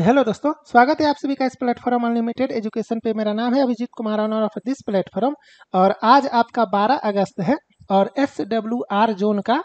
hello दोस्तों स्वागत है आप सभी का इस प्लेटफॉर्म अनलिमिटेड एजुकेशन पे मेरा नाम है Abhijeet Kumar owner of this platform और आज आपका 12 अगस्त है और एस डब्ल्यू आर जोन का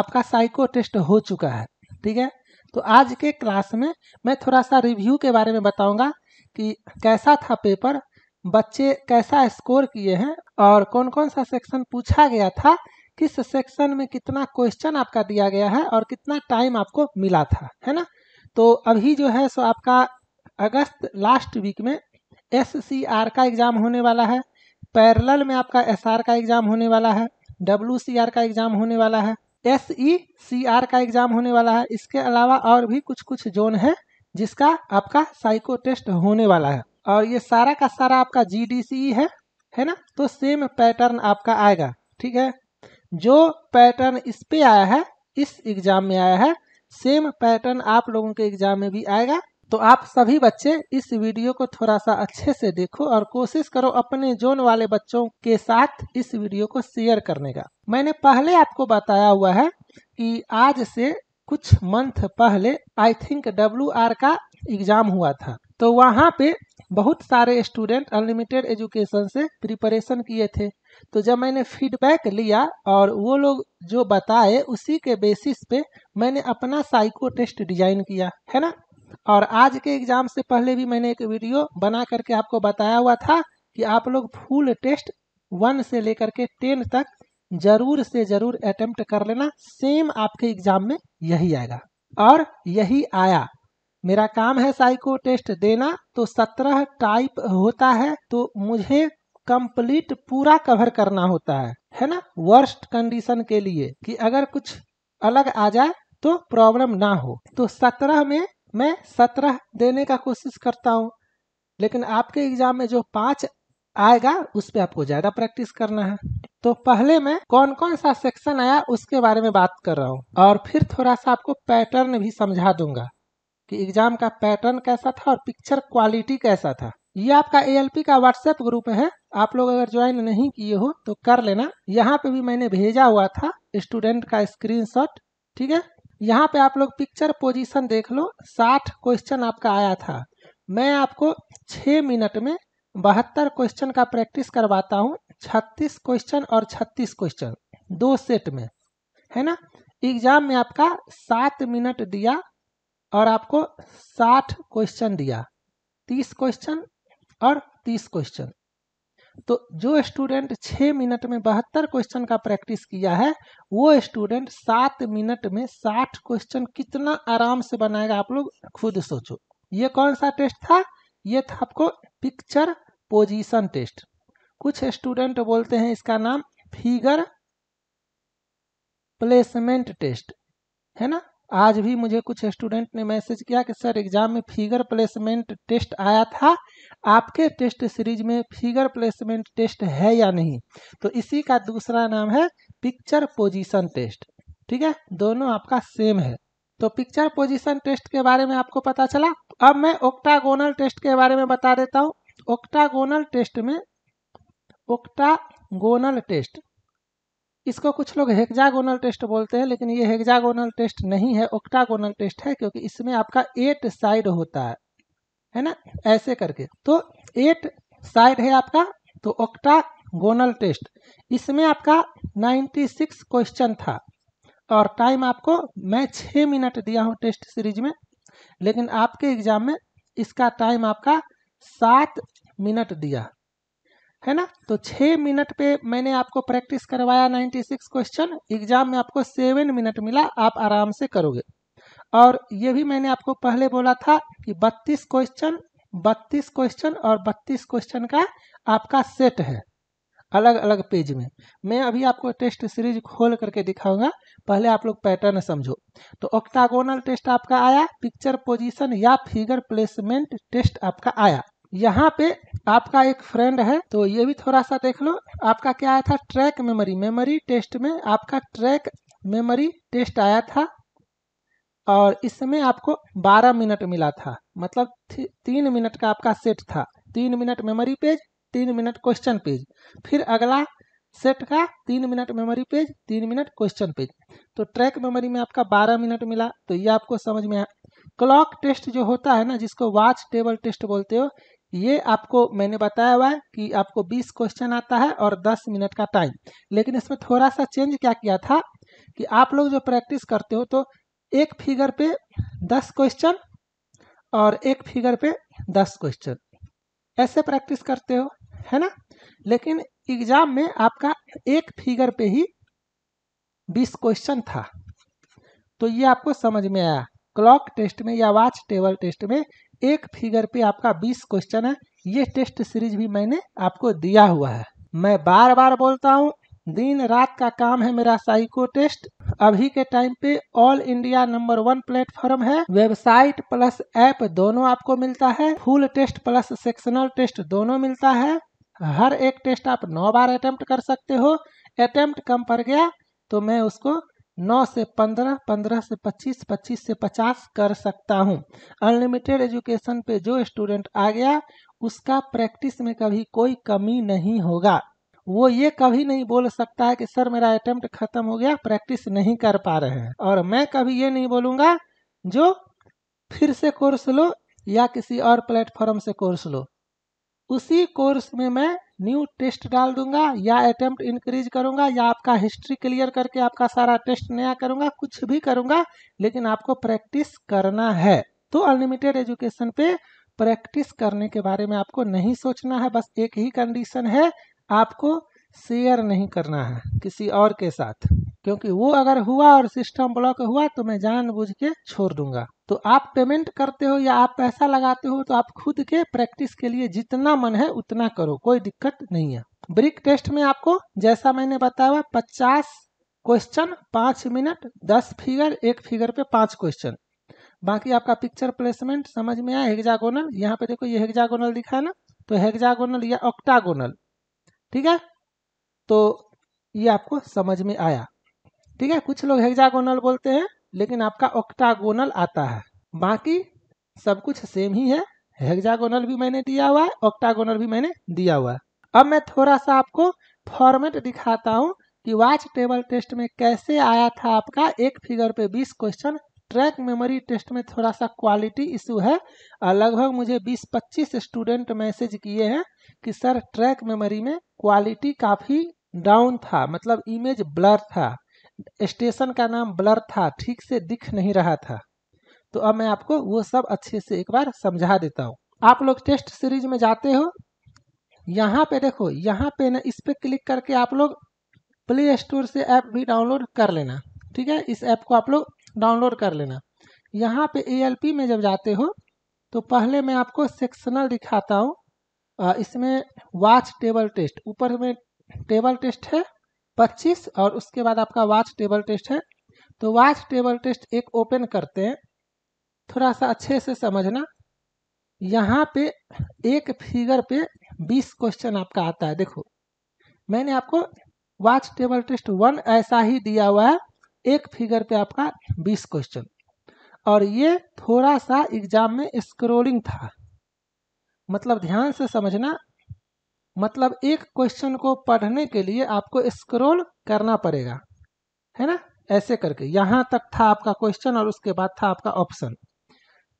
आपका साइको टेस्ट हो चुका है ठीक है तो आज के क्लास में मैं थोड़ा सा रिव्यू के बारे में बताऊंगा कि कैसा था पेपर बच्चे कैसा स्कोर किए हैं और कौन कौन सा सेक्शन पूछा गया था किस सेक्शन में कितना क्वेश्चन आपका दिया गया है और कितना टाइम आपको मिला था है ना तो अभी जो है सो आपका अगस्त लास्ट वीक में एस सी आर का एग्ज़ाम होने वाला है पैरल में आपका एस आर का एग्ज़ाम होने वाला है डब्ल्यू सी आर का एग्ज़ाम होने वाला है एस ई सी आर का एग्ज़ाम होने वाला है इसके अलावा और भी कुछ कुछ जोन है जिसका आपका साइको टेस्ट होने वाला है और ये सारा का सारा आपका जी डी सी है है ना तो सेम पैटर्न आपका आएगा ठीक है जो पैटर्न इस पे आया है इस एग्ज़ाम में आया है सेम पैटर्न आप लोगों के एग्जाम में भी आएगा तो आप सभी बच्चे इस वीडियो को थोड़ा सा अच्छे से देखो और कोशिश करो अपने जोन वाले बच्चों के साथ इस वीडियो को शेयर करने का मैंने पहले आपको बताया हुआ है कि आज से कुछ मंथ पहले आई थिंक डब्ल्यू आर का एग्जाम हुआ था तो वहाँ पे बहुत सारे स्टूडेंट अनलिमिटेड एजुकेशन से प्रिपरेशन किए थे तो जब मैंने फीडबैक लिया और वो लोग जो बताए उसी के बेसिस पे मैंने अपना साइको टेस्ट डिजाइन किया है ना और आज के एग्जाम से पहले भी मैंने एक वीडियो बना करके आपको बताया हुआ था कि आप लोग फुल टेस्ट वन से लेकर के टेन तक जरूर से जरूर अटेम्प्ट कर लेना सेम आपके एग्जाम में यही आएगा और यही आया मेरा काम है साइको टेस्ट देना तो सत्रह टाइप होता है तो मुझे कंप्लीट पूरा कवर करना होता है है ना वर्स्ट कंडीशन के लिए कि अगर कुछ अलग आ जाए तो प्रॉब्लम ना हो तो सत्रह में मैं सत्रह देने का कोशिश करता हूँ लेकिन आपके एग्जाम में जो पांच आएगा उस पर आपको ज्यादा प्रैक्टिस करना है तो पहले मैं कौन कौन सा सेक्शन आया उसके बारे में बात कर रहा हूँ और फिर थोड़ा सा आपको पैटर्न भी समझा दूंगा कि एग्जाम का पैटर्न कैसा था और पिक्चर क्वालिटी कैसा था ये आपका ए का व्हाट्सएप ग्रुप है आप लोग अगर ज्वाइन नहीं किए हो तो कर लेना यहाँ पे भी मैंने भेजा हुआ था स्टूडेंट का स्क्रीन ठीक है यहाँ पे आप लोग पिक्चर पोजिशन देख लो साठ क्वेश्चन आपका आया था मैं आपको छः मिनट में बहत्तर क्वेश्चन का प्रैक्टिस करवाता हूँ छत्तीस क्वेश्चन और छत्तीस क्वेश्चन दो सेट में है ना एग्जाम में आपका सात मिनट दिया और आपको साठ क्वेश्चन दिया तीस क्वेश्चन और तीस क्वेश्चन तो जो स्टूडेंट छः मिनट में बहत्तर क्वेश्चन का प्रैक्टिस किया है वो स्टूडेंट सात मिनट में साठ क्वेश्चन कितना आराम से बनाएगा आप लोग खुद सोचो ये कौन सा टेस्ट था ये था आपको पिक्चर पोजीशन टेस्ट कुछ स्टूडेंट बोलते हैं इसका नाम फिगर प्लेसमेंट टेस्ट है ना आज भी मुझे कुछ स्टूडेंट ने मैसेज किया कि सर एग्जाम में फिगर प्लेसमेंट टेस्ट आया था आपके टेस्ट सीरीज में फिगर प्लेसमेंट टेस्ट है या नहीं तो इसी का दूसरा नाम है पिक्चर पोजीशन टेस्ट ठीक है दोनों आपका सेम है तो पिक्चर पोजीशन टेस्ट के बारे में आपको पता चला अब मैं ओक्टागोनल टेस्ट के बारे में बता देता हूँ ओक्टागोनल टेस्ट में ओक्टागोनल टेस्ट इसको कुछ लोग हेक्जागोनल टेस्ट बोलते हैं लेकिन ये हेक्जागोनल टेस्ट नहीं है ओक्टागोनल टेस्ट है क्योंकि इसमें आपका एट साइड होता है है ना ऐसे करके तो एट साइड है आपका तो ओक्टागोनल टेस्ट इसमें आपका 96 क्वेश्चन था और टाइम आपको मैं छः मिनट दिया हूँ टेस्ट सीरीज में लेकिन आपके एग्जाम में इसका टाइम आपका सात मिनट दिया है ना तो छः मिनट पे मैंने आपको प्रैक्टिस करवाया 96 क्वेश्चन एग्जाम में आपको सेवन मिनट मिला आप आराम से करोगे और ये भी मैंने आपको पहले बोला था कि 32 क्वेश्चन 32 क्वेश्चन और 32 क्वेश्चन का आपका सेट है अलग अलग पेज में मैं अभी आपको टेस्ट सीरीज खोल करके दिखाऊंगा पहले आप लोग पैटर्न समझो तो ऑक्टागोनल टेस्ट आपका आया पिक्चर पोजीशन या फिगर प्लेसमेंट टेस्ट आपका आया यहाँ पे आपका एक फ्रेंड है तो ये भी थोड़ा सा देख लो आपका क्या आया था ट्रैक मेमोरी मेमोरी टेस्ट में आपका ट्रैक मेमोरी टेस्ट आया था और इसमें आपको 12 मिनट मिला था मतलब तीन मिनट का आपका सेट था तीन मिनट मेमोरी पेज तीन मिनट क्वेश्चन पेज फिर अगला सेट का तीन मिनट मेमोरी पेज तीन मिनट क्वेश्चन पेज तो ट्रैक मेमोरी में आपका बारह मिनट मिला तो ये आपको समझ में आया क्लॉक टेस्ट जो होता है ना जिसको वाच टेबल टेस्ट बोलते हो ये आपको मैंने बताया हुआ है कि आपको 20 क्वेश्चन आता है और 10 मिनट का टाइम लेकिन इसमें थोड़ा सा चेंज क्या किया था कि आप लोग जो प्रैक्टिस करते हो तो एक फिगर पे 10 क्वेश्चन और एक फिगर पे 10 क्वेश्चन ऐसे प्रैक्टिस करते हो है ना लेकिन एग्जाम में आपका एक फिगर पे ही 20 क्वेश्चन था तो ये आपको समझ में आया क्लॉक टेस्ट में या वाच टेबल टेस्ट में एक फिगर पे आपका 20 क्वेश्चन है ये टेस्ट सीरीज भी मैंने आपको दिया हुआ है मैं बार बार बोलता हूँ दिन रात का काम है मेरा साइको टेस्ट अभी के टाइम पे all India number one platform है वेबसाइट प्लस ऐप दोनों आपको मिलता है full test plus sectional test दोनों मिलता है हर एक टेस्ट आप नौ बार अटेम्प्ट कर सकते हो अटेम्प्ट कम पड़ गया तो मैं उसको नौ से पंद्रह पंद्रह से पच्चीस पच्चीस से पचास कर सकता हूँ अनलिमिटेड एजुकेशन पे जो स्टूडेंट आ गया उसका प्रैक्टिस में कभी कोई कमी नहीं होगा वो ये कभी नहीं बोल सकता है कि सर मेरा अटेम्प्ट खत्म हो गया प्रैक्टिस नहीं कर पा रहे हैं और मैं कभी ये नहीं बोलूँगा जो फिर से कोर्स लो या किसी और प्लेटफॉर्म से कोर्स लो उसी कोर्स में मैं न्यू टेस्ट डाल दूंगा या अटेम्प्ट इंक्रीज करूंगा या आपका हिस्ट्री क्लियर करके आपका सारा टेस्ट नया करूंगा कुछ भी करूंगा लेकिन आपको प्रैक्टिस करना है तो अनलिमिटेड एजुकेशन पे प्रैक्टिस करने के बारे में आपको नहीं सोचना है बस एक ही कंडीशन है आपको शेयर नहीं करना है किसी और के साथ क्योंकि वो अगर हुआ और सिस्टम ब्लॉक हुआ तो मैं जानबूझ के छोड़ दूंगा तो आप पेमेंट करते हो या आप पैसा लगाते हो तो आप खुद के प्रैक्टिस के लिए जितना मन है उतना करो कोई दिक्कत नहीं है ब्रिक टेस्ट में आपको जैसा मैंने बताया पचास क्वेश्चन पांच मिनट दस फिगर एक फिगर पे पांच क्वेश्चन बाकी आपका पिक्चर प्लेसमेंट समझ में आया हेगजागोनल यहाँ पे देखो ये हेगजागोनल दिखा है ना तो हेगजागोनल या ऑक्टागोनल ठीक है तो ये आपको समझ में आया ठीक है कुछ लोग हेक्सागोनल बोलते हैं लेकिन आपका ऑक्टागोनल आता है बाकी सब कुछ सेम ही है हेक्सागोनल भी मैंने दिया हुआ है ऑक्टागोनल भी मैंने दिया हुआ है अब मैं थोड़ा सा आपको फॉर्मेट दिखाता हूँ कि वाच टेबल टेस्ट में कैसे आया था आपका एक फिगर पे 20 क्वेश्चन ट्रैक मेमोरी टेस्ट में थोड़ा सा क्वालिटी इशू है लगभग मुझे 20-25 स्टूडेंट मैसेज किए हैं कि सर ट्रैक मेमोरी में क्वालिटी काफ़ी डाउन था मतलब इमेज ब्लर था स्टेशन का नाम ब्लर था ठीक से दिख नहीं रहा था तो अब मैं आपको वो सब अच्छे से एक बार समझा देता हूँ आप लोग टेस्ट सीरीज में जाते हो यहाँ पे देखो यहाँ पे ना इस पर क्लिक करके आप लोग प्ले स्टोर से ऐप भी डाउनलोड कर लेना ठीक है इस ऐप को आप लोग डाउनलोड कर लेना यहाँ पे ए में जब जाते हो तो पहले मैं आपको सेक्शनल दिखाता हूँ इसमें वाच टेबल टेस्ट ऊपर में टेबल टेस्ट है 25 और उसके बाद आपका वाच टेबल टेस्ट है तो वाच टेबल टेस्ट एक ओपन करते हैं थोड़ा सा अच्छे से समझना यहाँ पे एक फिगर पे 20 क्वेश्चन आपका आता है देखो मैंने आपको वाच टेबल टेस्ट वन ऐसा ही दिया हुआ है एक फिगर पे आपका बीस क्वेश्चन और ये थोड़ा सा एग्जाम में स्क्रोलिंग था मतलब ध्यान से समझना मतलब एक क्वेश्चन को पढ़ने के लिए आपको स्क्रोल करना पड़ेगा है ना ऐसे करके यहाँ तक था आपका क्वेश्चन और उसके बाद था आपका ऑप्शन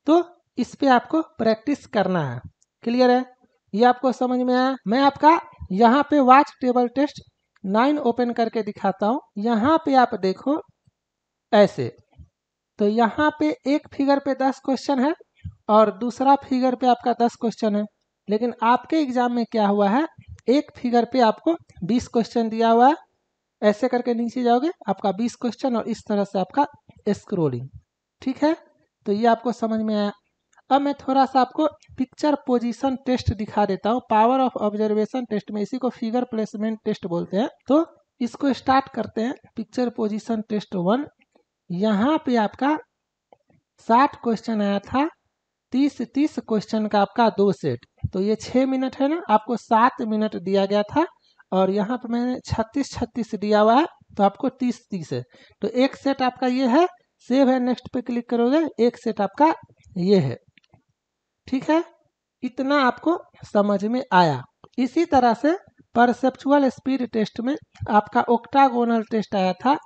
तो इस पे आपको प्रैक्टिस करना है क्लियर है ये आपको समझ में आया मैं आपका यहाँ पे watch table test nine open करके दिखाता हूँ यहाँ पे आप देखो ऐसे तो यहाँ पे एक फिगर पे दस क्वेश्चन है और दूसरा फिगर पे आपका दस क्वेश्चन है लेकिन आपके एग्जाम में क्या हुआ है एक फिगर पे आपको बीस क्वेश्चन दिया हुआ है ऐसे करके नीचे जाओगे आपका बीस क्वेश्चन और इस तरह से आपका स्क्रोलिंग ठीक है तो ये आपको समझ में आया अब मैं थोड़ा सा आपको पिक्चर पोजिशन टेस्ट दिखा देता हूँ पावर ऑफ ऑब्जर्वेशन टेस्ट में इसी को फिगर प्लेसमेंट टेस्ट बोलते हैं तो इसको स्टार्ट करते हैं पिक्चर पोजिशन टेस्ट वन यहाँ पे आपका साठ क्वेश्चन आया था तीस तीस क्वेश्चन का आपका दो सेट तो ये छः मिनट है ना आपको सात मिनट दिया गया था और यहाँ पे मैंने छत्तीस छत्तीस दिया हुआ है तो आपको तीस तीस है तो एक सेट आपका ये है सेव है नेक्स्ट पे क्लिक करोगे एक सेट आपका ये है ठीक है इतना आपको समझ में आया इसी तरह से परसेप्चुअल स्पीड टेस्ट में आपका ओक्टागोनल टेस्ट आया था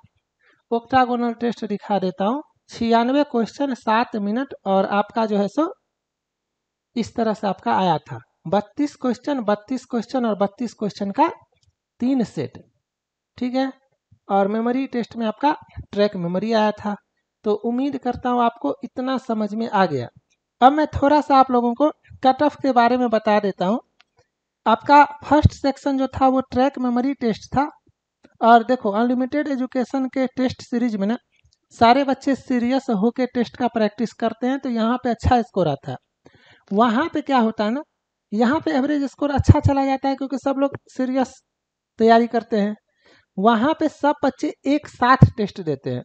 ओक्टागोनल टेस्ट दिखा देता हूँ छियानवे क्वेश्चन सात मिनट और आपका जो है सो इस तरह से आपका आया था बत्तीस क्वेश्चन बत्तीस क्वेश्चन और बत्तीस क्वेश्चन का तीन सेट ठीक है और मेमोरी टेस्ट में आपका ट्रैक मेमोरी आया था तो उम्मीद करता हूँ आपको इतना समझ में आ गया अब मैं थोड़ा सा आप लोगों को कट ऑफ के बारे में बता देता हूँ आपका फर्स्ट सेक्शन जो था वो ट्रैक मेमोरी टेस्ट था और देखो अनलिमिटेड एजुकेशन के टेस्ट सीरीज में ना सारे बच्चे सीरियस होकर टेस्ट का प्रैक्टिस करते हैं तो यहाँ पे अच्छा स्कोर आता है वहाँ पे क्या होता है ना यहाँ पे एवरेज स्कोर अच्छा चला जाता है क्योंकि सब लोग सीरियस तैयारी करते हैं वहाँ पे सब बच्चे एक साथ टेस्ट देते हैं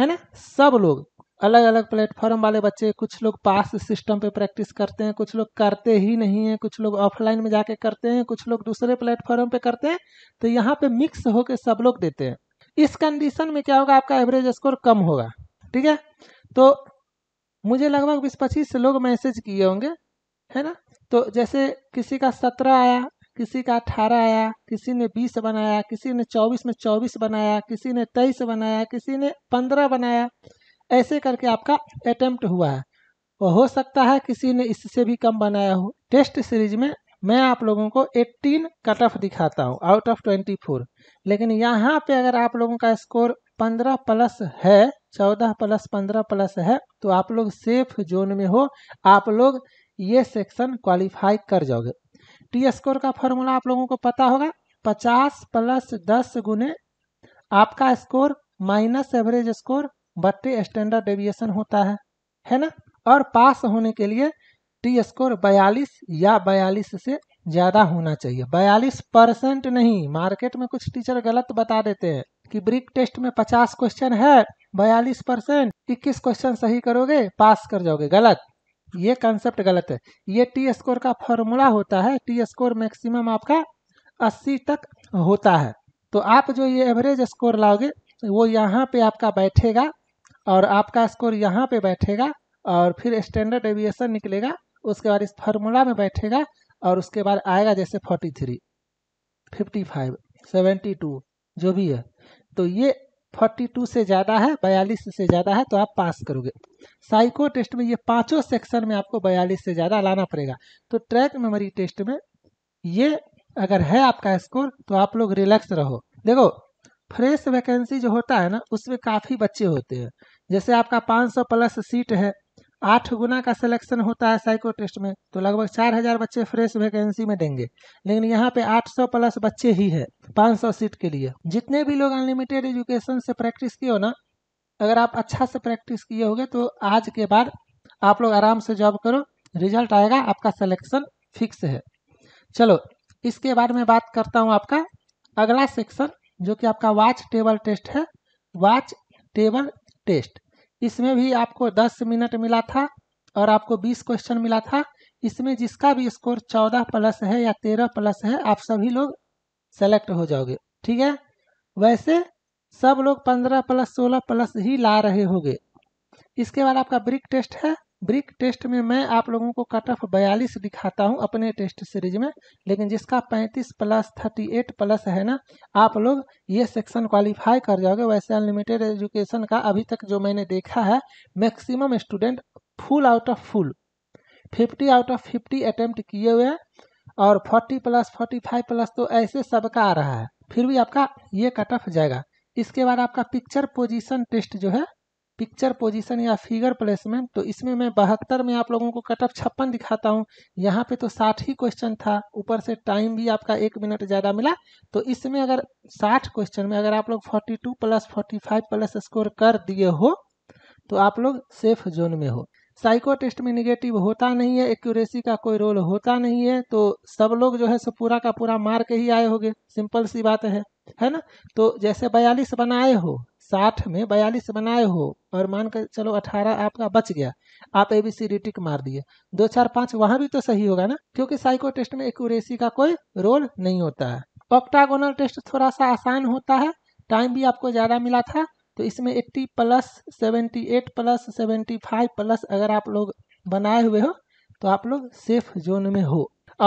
है ना सब लोग अलग अलग प्लेटफॉर्म वाले बच्चे कुछ लोग पास सिस्टम पे प्रैक्टिस करते हैं कुछ लोग करते ही नहीं हैं कुछ लोग ऑफलाइन में जाके करते हैं कुछ लोग दूसरे प्लेटफॉर्म पे करते हैं तो यहाँ पे मिक्स होकर सब लोग देते हैं इस कंडीशन में क्या होगा आपका एवरेज स्कोर कम होगा ठीक है तो मुझे लगभग बीस पच्चीस लोग मैसेज किए होंगे है ना तो जैसे किसी का सत्रह आया किसी का अठारह आया किसी ने बीस बनाया किसी ने चौबीस में चौबीस बनाया किसी ने तेईस बनाया किसी ने पंद्रह बनाया ऐसे करके आपका अटैम्प्ट हुआ है और हो सकता है किसी ने इससे भी कम बनाया हो टेस्ट सीरीज में मैं आप लोगों को 18 कट ऑफ दिखाता हूँ आउट ऑफ 24 लेकिन यहाँ पे अगर आप लोगों का स्कोर 15 प्लस है 14 प्लस 15 प्लस है तो आप लोग सेफ जोन में हो आप लोग ये सेक्शन क्वालिफाई कर जाओगे टी स्कोर का फॉर्मूला आप लोगों को पता होगा 50 प्लस 10 गुने आपका स्कोर माइनस एवरेज स्कोर बत्ती स्टैंडर्ड डेविएशन होता है है ना और पास होने के लिए टी स्कोर बयालीस या बयालीस से ज़्यादा होना चाहिए बयालीस परसेंट नहीं मार्केट में कुछ टीचर गलत बता देते हैं कि ब्रिक टेस्ट में पचास क्वेश्चन है बयालीस परसेंट इक्कीस क्वेश्चन सही करोगे पास कर जाओगे गलत ये कंसेप्ट गलत है ये टी स्कोर का फॉर्मूला होता है टी स्कोर मैक्सिमम आपका अस्सी तक होता है तो आप जो ये एवरेज स्कोर लाओगे वो यहाँ पे आपका बैठेगा और आपका स्कोर यहाँ पे बैठेगा और फिर स्टैंडर्ड एविएशन निकलेगा उसके बाद इस फार्मूला में बैठेगा और उसके बाद आएगा जैसे forty three fifty five seventy two जो भी है तो ये फोर्टी टू से ज़्यादा है बयालीस से ज़्यादा है तो आप पास करोगे साइको टेस्ट में ये पांचों सेक्शन में आपको बयालीस से ज़्यादा लाना पड़ेगा तो ट्रैक मेमोरी टेस्ट में ये अगर है आपका स्कोर तो आप लोग रिलैक्स रहो देखो फ्रेश वैकेंसी जो होता है ना उसमें काफ़ी बच्चे होते हैं जैसे आपका 500 प्लस सीट है आठ गुना का सिलेक्शन होता है साइको टेस्ट में तो लगभग चार हजार बच्चे फ्रेश वैकेंसी में देंगे लेकिन यहाँ पे 800 प्लस बच्चे ही है 500 सीट के लिए जितने भी लोग अनलिमिटेड एजुकेशन से प्रैक्टिस किए हो ना अगर आप अच्छा से प्रैक्टिस किए होगे तो आज के बाद आप लोग आराम से जॉब करो रिजल्ट आएगा आपका सिलेक्शन फिक्स है चलो इसके बाद में बात करता हूँ आपका अगला सेक्शन जो कि आपका वाच टेबल टेस्ट है वाच टेबल टेस्ट इसमें भी आपको 10 मिनट मिला था और आपको 20 क्वेश्चन मिला था इसमें जिसका भी स्कोर 14 प्लस है या 13 प्लस है आप सभी लोग सेलेक्ट हो जाओगे ठीक है वैसे सब लोग 15 प्लस 16 प्लस ही ला रहे होंगे इसके बाद आपका ब्रिक टेस्ट है ब्रिक टेस्ट में मैं आप लोगों को कट ऑफ बयालीस दिखाता हूं अपने टेस्ट सीरीज में लेकिन जिसका 35 प्लस 38 प्लस है ना आप लोग ये सेक्शन क्वालिफाई कर जाओगे वैसे अनलिमिटेड एजुकेशन का अभी तक जो मैंने देखा है maximum student full out of full 50 out of 50 attempt किए हुए हैं और 40 प्लस 45 प्लस तो ऐसे सबका आ रहा है फिर भी आपका ये कट ऑफ जाएगा इसके बाद आपका पिक्चर पोजिशन टेस्ट जो है पिक्चर पोजीशन या फिगर प्लेसमेंट तो इसमें मैं बहत्तर में आप लोगों को कट ऑफ छप्पन दिखाता हूँ यहाँ पे तो साठ ही क्वेश्चन था ऊपर से टाइम भी आपका एक मिनट ज़्यादा मिला तो इसमें अगर साठ क्वेश्चन में अगर आप लोग forty two plus forty five plus score कर दिए हो तो आप लोग सेफ जोन में हो साइको टेस्ट में निगेटिव होता नहीं है एक्यूरेसी का कोई रोल होता नहीं है तो सब लोग जो है सो पूरा का पूरा मार के ही आए होंगे सिंपल सी बात है है ना तो जैसे बयालीस बनाए हो साठ में बयालीस बनाए हो और मान कर चलो अठारह आपका बच गया आप ए बी सी डी टिक मार दिए दो चार पांच वहां भी तो सही होगा ना क्योंकि साइको टेस्ट में एक्यूरेसी का कोई रोल नहीं होता है ऑक्टागोनल टेस्ट थोड़ा सा आसान होता है टाइम भी आपको ज़्यादा मिला था तो इसमें eighty plus seventy eight plus seventy five plus अगर आप लोग बनाए हुए हो तो आप लोग सेफ जोन में हो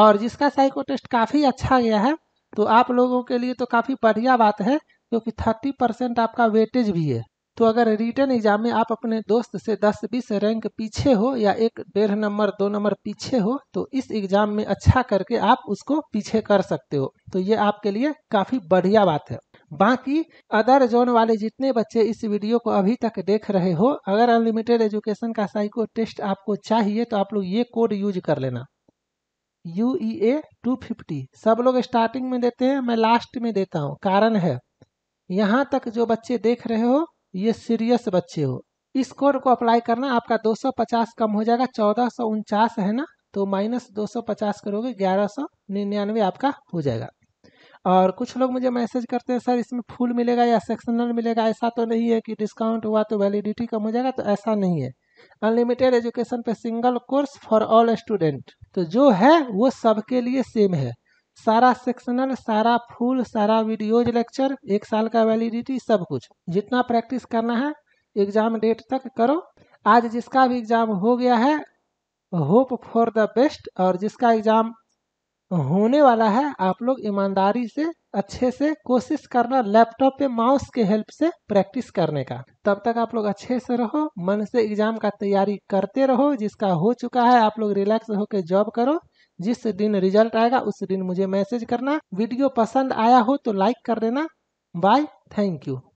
और जिसका साइको टेस्ट काफ़ी अच्छा गया है तो आप लोगों के लिए तो काफ़ी बढ़िया बात है क्योंकि थर्टी परसेंट आपका वेटेज भी है तो अगर रिटर्न एग्जाम में आप अपने दोस्त से 10 बीस रैंक पीछे हो या एक डेढ़ नंबर दो नंबर पीछे हो तो इस एग्जाम में अच्छा करके आप उसको पीछे कर सकते हो तो ये आपके लिए काफी बढ़िया बात है बाकी अदर जोन वाले जितने बच्चे इस वीडियो को अभी तक देख रहे हो अगर अनलिमिटेड एजुकेशन का साइको टेस्ट आपको चाहिए तो आप लोग ये कोड यूज कर लेना U E A two fifty सब लोग स्टार्टिंग में देते हैं मैं लास्ट में देता हूँ कारण है यहाँ तक जो बच्चे देख रहे हो ये सीरियस बच्चे हो इस कोड को अप्लाई करना आपका 250 कम हो जाएगा चौदह है ना तो माइनस 250 करोगे ग्यारह निन्यानवे आपका हो जाएगा और कुछ लोग मुझे मैसेज करते हैं सर इसमें फुल मिलेगा या सेक्शनल मिलेगा ऐसा तो नहीं है कि डिस्काउंट हुआ तो वैलिडिटी कम हो जाएगा तो ऐसा नहीं है अनलिमिटेड एजुकेशन पे single course for all student तो जो है वो सबके लिए सेम है सारा सेक्शनल सारा फुल सारा वीडियोज लेक्चर एक साल का वैलिडिटी सब कुछ जितना प्रैक्टिस करना है एग्जाम डेट तक करो आज जिसका भी एग्जाम हो गया है होप फॉर द बेस्ट और जिसका एग्जाम होने वाला है आप लोग ईमानदारी से अच्छे से कोशिश करना लैपटॉप पे माउस के हेल्प से प्रैक्टिस करने का तब तक आप लोग अच्छे से रहो मन से एग्जाम का तैयारी करते रहो जिसका हो चुका है आप लोग रिलैक्स होकर जॉब करो जिस दिन रिजल्ट आएगा उस दिन मुझे मैसेज करना वीडियो पसंद आया हो तो लाइक कर देना बाय थैंक यू